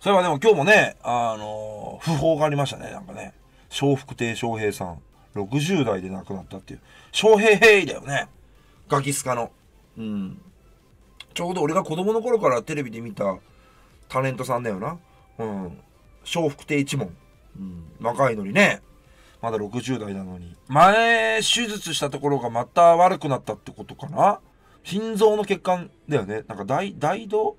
それはでも今日もね、あのー、訃報がありましたね、なんかね。笑福亭笑瓶さん、60代で亡くなったっていう。笑平平だよね。ガキスカの。うん。ちょうど俺が子供の頃からテレビで見たタレントさんだよな。うん。笑福亭一門。うん。若いのにね。まだ60代なのに。前、手術したところがまた悪くなったってことかな。心臓の血管だよね。なんか大、大動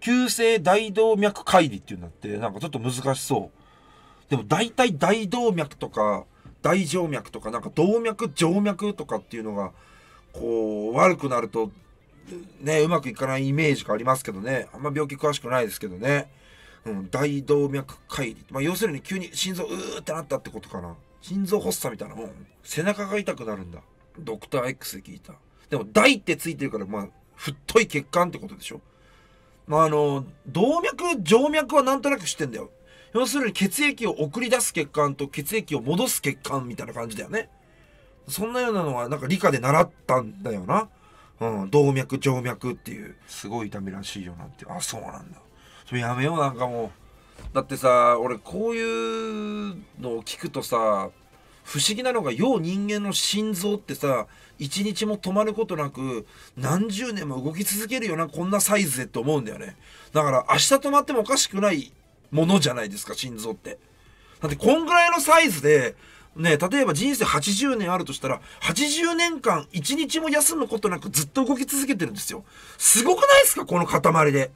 急性大動脈解離っていうのって、なんかちょっと難しそう。でも大体大動脈とか、大静脈とか、なんか動脈、静脈とかっていうのが、こう、悪くなると、ね、うまくいかないイメージがありますけどね。あんま病気詳しくないですけどね。うん、大動脈解離。まあ、要するに急に心臓うーってなったってことかな。心臓発作みたいな。うん。背中が痛くなるんだ。ドクター X で聞いた。でも、大ってついてるから、まあ、太い血管ってことでしょまあ、あの、動脈、静脈はなんとなく知ってんだよ。要するに血液を送り出す血管と血液を戻す血管みたいな感じだよね。そんなようなのはなんか理科で習ったんだよな。うん、動脈、静脈っていう。すごい痛みらしいよなって。あ、そうなんだ。それやめよう、なんかもう。だってさ、俺こういうのを聞くとさ、不思議なのが要人間の心臓ってさ一日も止まることなく何十年も動き続けるよなこんなサイズでって思うんだよねだから明日止まってもおかしくないものじゃないですか心臓ってだってこんぐらいのサイズでね、例えば人生80年あるとしたら、80年間1日も休むことなくずっと動き続けてるんですよ。すごくないですかこの塊で。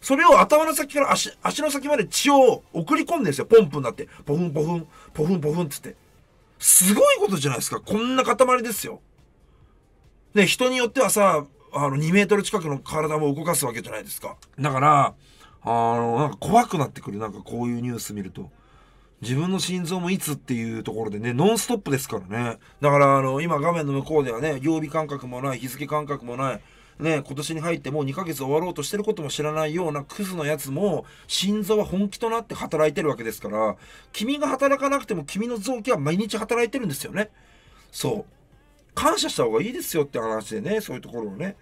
それを頭の先から足、足の先まで血を送り込んでるんですよ。ポンプになって。ポフンポフン、ポフンポフン言って。すごいことじゃないですか。こんな塊ですよ。ね、人によってはさ、あの、2メートル近くの体も動かすわけじゃないですか。だから、あの、なんか怖くなってくる。なんかこういうニュース見ると。自分の心臓もいつっていうところでね、ノンストップですからね。だから、あの、今画面の向こうではね、曜日感覚もない、日付感覚もない、ね、今年に入ってもう2ヶ月終わろうとしてることも知らないようなクズのやつも、心臓は本気となって働いてるわけですから、君が働かなくても君の臓器は毎日働いてるんですよね。そう。感謝した方がいいですよって話でね、そういうところをね。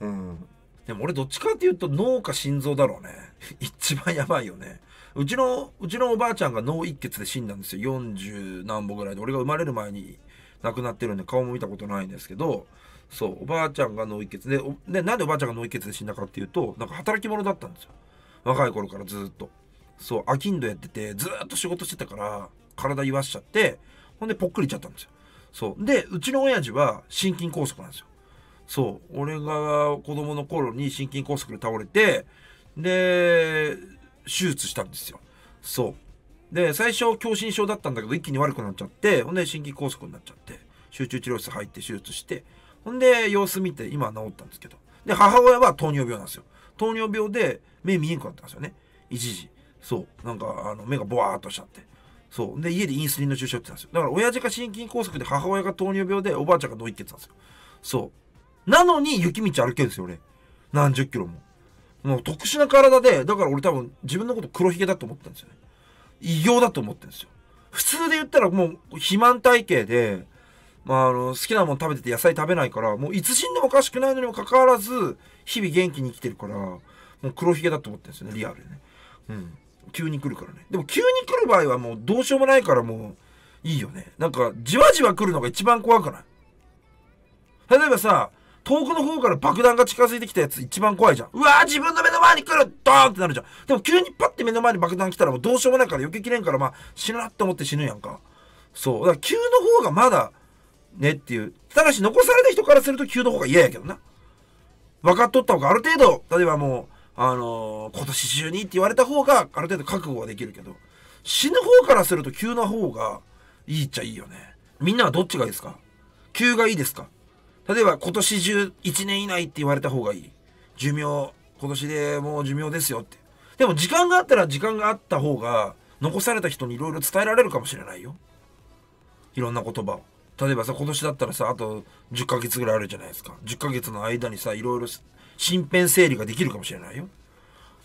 うん。でも俺どっちかっていうと脳か心臓だろうね。一番やばいよね。うちの、うちのおばあちゃんが脳一血で死んだんですよ。40何歩ぐらいで。俺が生まれる前に亡くなってるんで顔も見たことないんですけど、そうおばあちゃんが脳一血で、ね、なんでおばあちゃんが脳一血で死んだかっていうとなんか働き者だったんですよ若い頃からずっとそう飽きんどやっててずっと仕事してたから体言わしちゃってほんでぽっくりいっちゃったんですよそうでうちの親父は心筋梗塞なんですよそう俺が子供の頃に心筋梗塞で倒れてで手術したんですよそうで最初狭心症だったんだけど一気に悪くなっちゃってほんで心筋梗塞になっちゃって集中治療室入って手術してほんで、様子見て、今治ったんですけど。で、母親は糖尿病なんですよ。糖尿病で目見えんくなったんですよね。一時。そう。なんか、あの、目がボワーっとしちゃって。そう。で、家でインスリンの注射打ってたんですよ。だから、親父が心筋梗塞で、母親が糖尿病で、おばあちゃんが脳一血なんですよ。そう。なのに、雪道歩けるんですよ、俺。何十キロも。もう特殊な体で、だから俺多分自分のこと黒ひげだと思ってたんですよね。異形だと思ってるんですよ。普通で言ったらもう肥満体型で、まあ、あの、好きなもの食べてて野菜食べないから、もういつ死んでもおかしくないのにもかかわらず、日々元気に生きてるから、もう黒ひげだと思ってるんですよね、リアルでね。うん。急に来るからね。でも急に来る場合はもうどうしようもないからもう、いいよね。なんか、じわじわ来るのが一番怖くない例えばさ、遠くの方から爆弾が近づいてきたやつ一番怖いじゃん。うわー自分の目の前に来るドーンってなるじゃん。でも急にパッて目の前に爆弾来たらもうどうしようもないから避けきれんからまあ死ぬなって思って死ぬやんか。そう。だから急の方がまだねっていう。ただし、残された人からすると急の方が嫌やけどな。分かっとった方がある程度、例えばもう、あのー、今年中にって言われた方が、ある程度覚悟はできるけど、死ぬ方からすると急な方がいいっちゃいいよね。みんなはどっちがいいですか急がいいですか例えば今年中1年以内って言われた方がいい。寿命、今年でもう寿命ですよって。でも時間があったら時間があった方が、残された人にいろいろ伝えられるかもしれないよ。いろんな言葉を。例えばさ今年だったらさあと10ヶ月ぐらいあるじゃないですか10ヶ月の間にさいろいろ身辺整理ができるかもしれないよ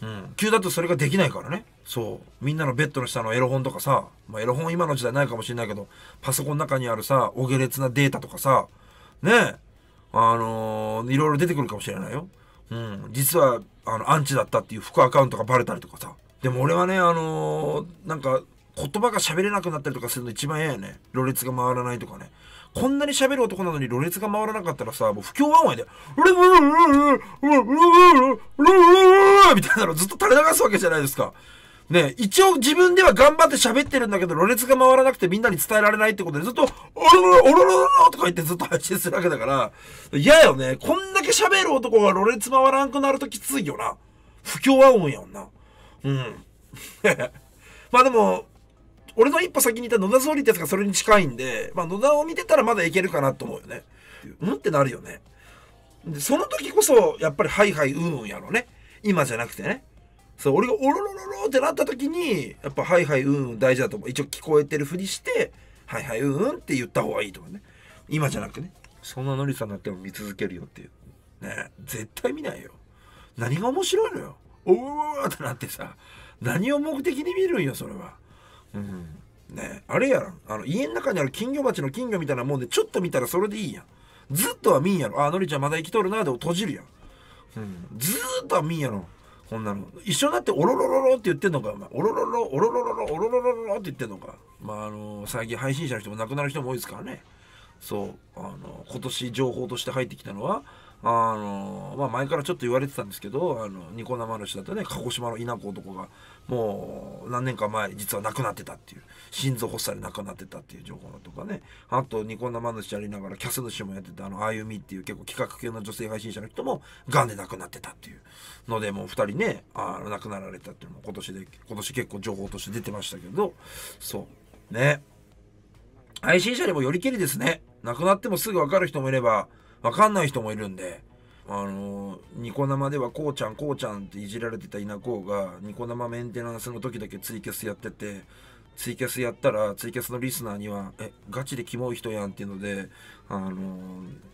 うん急だとそれができないからねそうみんなのベッドの下のエロ本とかさ、まあ、エロ本今の時代ないかもしれないけどパソコンの中にあるさお下劣なデータとかさねえあのー、いろいろ出てくるかもしれないようん実はあのアンチだったっていう副アカウントがバレたりとかさでも俺はねあのー、なんか言葉が喋れなくなったりとかするの一番嫌やね。ろれが回らないとかね。こんなに喋る男なのにろれが回らなかったらさ、もう不協和音やで、うるるるるるるるるるるるみたいなのずっと垂れ流すわけじゃないですか。ね、一応自分では頑張って喋ってるんだけど、ろれが回らなくてみんなに伝えられないってことで、ずっと、おろろろろろとか言ってずっと配信するわけだから、嫌よね。こんだけ喋る男がろれ回らんくなるときついよな。不協和音やんな。うん。まあでも、俺の一歩先にいた野田総理ってやつがそれに近いんで、まあ、野田を見てたらまだいけるかなと思うよね。うんってなるよね。で、その時こそ、やっぱりハイハイうんうんやろね。今じゃなくてね。そう、俺がおろろろろってなった時に、やっぱハイハイうんうん大事だと思う。一応聞こえてるふりして、はいはいうんうんって言った方がいいとかね。今じゃなくてね。そんなノリさんになっても見続けるよっていう。ね絶対見ないよ。何が面白いのよ。おーってなってさ、何を目的に見るんよ、それは。ねあれやらあの家の中にある金魚鉢の金魚みたいなもんでちょっと見たらそれでいいやんずっとは見んやろあのりちゃんまだ生きとるなで閉じるやん、うん、ずっとは見んやろこんなの一緒になってオロロロロって言ってんのかお前オロロロオロロロロオロロロロロって言ってんのかまああの最近配信者の人も亡くなる人も多いですからねそうあの今年情報として入ってきたのはあのまあ、前からちょっと言われてたんですけどあのニコ生主だとね鹿児島の稲子男がもう何年か前実は亡くなってたっていう心臓発作で亡くなってたっていう情報だとかねあとニコ生主やりながらキャス主もやってたあのあゆみっていう結構企画系の女性配信者の人もがんで亡くなってたっていうのでもう2人ねあの亡くなられたっていうのも今年で今年結構情報として出てましたけどそうね配信者にもよりけりですね亡くなってもすぐ分かる人もいればわかんない人もいるんで、あのー、ニコ生ではこうちゃんこうちゃんっていじられてた稲子が、ニコ生メンテナンスの時だけツイキャスやってて、ツイキャスやったら、ツイキャスのリスナーには、え、ガチでキモい人やんっていうので、あのー、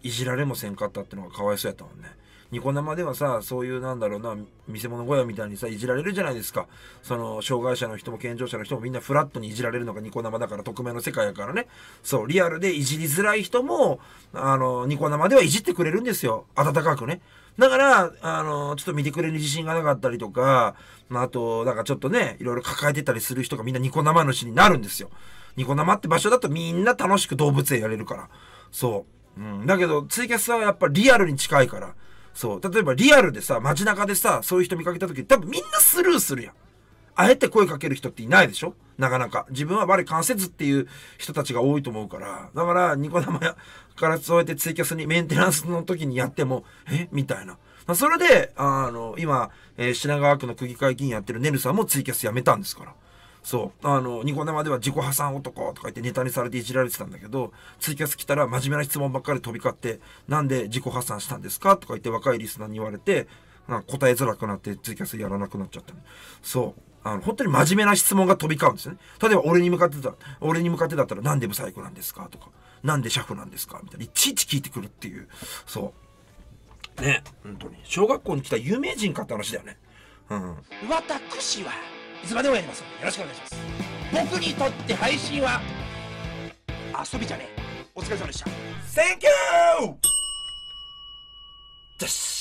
いじられもせんかったってのがかわいそうやったもんね。ニコ生ではさ、そういうなんだろうな、見せ物小屋みたいにさ、いじられるじゃないですか。その、障害者の人も健常者の人もみんなフラットにいじられるのがニコ生だから、匿名の世界やからね。そう、リアルでいじりづらい人も、あの、ニコ生ではいじってくれるんですよ。温かくね。だから、あの、ちょっと見てくれる自信がなかったりとか、まあ、あと、なんかちょっとね、いろいろ抱えてたりする人がみんなニコ生主になるんですよ。ニコ生って場所だとみんな楽しく動物園やれるから。そう。うん、だけど、ツイキャスはやっぱリアルに近いから。そう。例えばリアルでさ、街中でさ、そういう人見かけた時、多分みんなスルーするやん。あえて声かける人っていないでしょなかなか。自分は我関せずっていう人たちが多いと思うから。だから、ニコ生からそうやってツイキャスにメンテナンスの時にやっても、えみたいな。それで、あの、今、えー、品川区の区議会議員やってるネルさんもツイキャスやめたんですから。そうあのニコ生では自己破産男とか言ってネタにされていじられてたんだけどツイキャス来たら真面目な質問ばっかり飛び交ってなんで自己破産したんですかとか言って若いリスナーに言われてん答えづらくなってツイキャスやらなくなっちゃったそうあの、本当に真面目な質問が飛び交うんですね。例えば、俺に向かってた、俺に向かってだったら、なんでブサイクなんですかとか、なんでシャフなんですかみたいな、いちいち聞いてくるっていう、そう。ね、本当に。小学校に来た有名人かって話だよね。うん。私は、いつまでもやりますよろしくお願いします僕にとって配信は遊びじゃねえお疲れ様でした Thank you! です